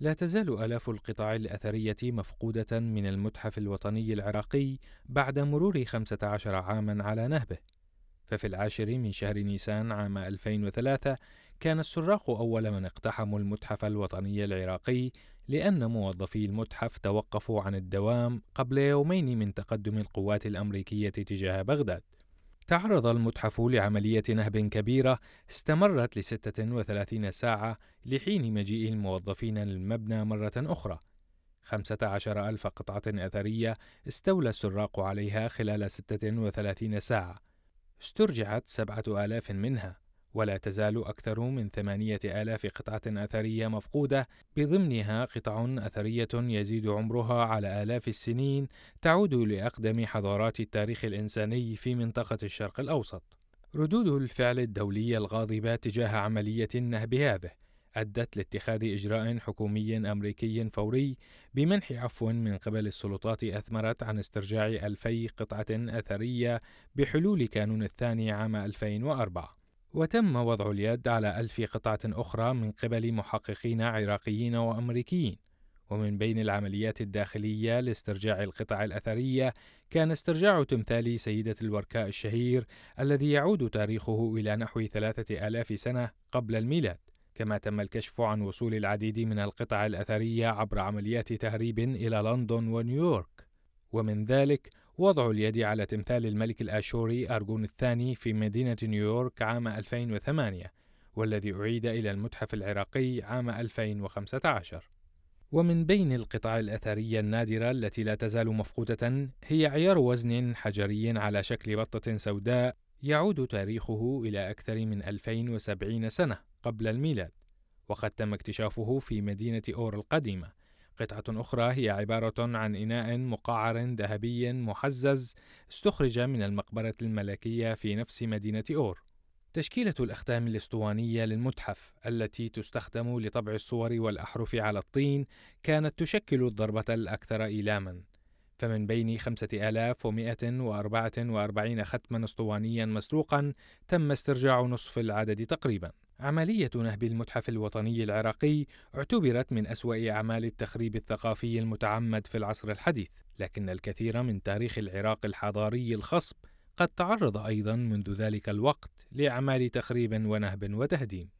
لا تزال آلاف القطع الأثرية مفقودة من المتحف الوطني العراقي بعد مرور 15 عاما على نهبه ففي العاشر من شهر نيسان عام 2003 كان السراق أول من اقتحموا المتحف الوطني العراقي لأن موظفي المتحف توقفوا عن الدوام قبل يومين من تقدم القوات الأمريكية تجاه بغداد تعرض المتحف لعملية نهب كبيرة استمرت ل 36 ساعة لحين مجيء الموظفين للمبنى مرة أخرى 15 ألف قطعة أثرية استولى السراق عليها خلال 36 ساعة استرجعت 7000 منها ولا تزال أكثر من ثمانية آلاف قطعة أثرية مفقودة بضمنها قطع أثرية يزيد عمرها على آلاف السنين تعود لأقدم حضارات التاريخ الإنساني في منطقة الشرق الأوسط ردود الفعل الدولية الغاضبة تجاه عملية النهب هذه أدت لاتخاذ إجراء حكومي أمريكي فوري بمنح عفو من قبل السلطات أثمرت عن استرجاع ألفي قطعة أثرية بحلول كانون الثاني عام 2004 وتم وضع اليد على ألف قطعة أخرى من قبل محققين عراقيين وأمريكيين ومن بين العمليات الداخلية لاسترجاع القطع الأثرية كان استرجاع تمثال سيدة الوركاء الشهير الذي يعود تاريخه إلى نحو ثلاثة آلاف سنة قبل الميلاد كما تم الكشف عن وصول العديد من القطع الأثرية عبر عمليات تهريب إلى لندن ونيويورك ومن ذلك وضع اليد على تمثال الملك الآشوري أرجون الثاني في مدينة نيويورك عام 2008 والذي أعيد إلى المتحف العراقي عام 2015 ومن بين القطع الأثرية النادرة التي لا تزال مفقودة هي عيار وزن حجري على شكل بطة سوداء يعود تاريخه إلى أكثر من 2070 سنة قبل الميلاد وقد تم اكتشافه في مدينة أور القديمة قطعة أخرى هي عبارة عن إناء مقعر ذهبي محزز استخرج من المقبرة الملكية في نفس مدينة أور. تشكيلة الأختام الأسطوانية للمتحف التي تستخدم لطبع الصور والأحرف على الطين كانت تشكل الضربة الأكثر إيلامًا. فمن بين 5144 ختما اسطوانيا مسروقا تم استرجاع نصف العدد تقريبا عملية نهب المتحف الوطني العراقي اعتبرت من أسوأ أعمال التخريب الثقافي المتعمد في العصر الحديث لكن الكثير من تاريخ العراق الحضاري الخصب قد تعرض أيضا منذ ذلك الوقت لأعمال تخريب ونهب وتهديم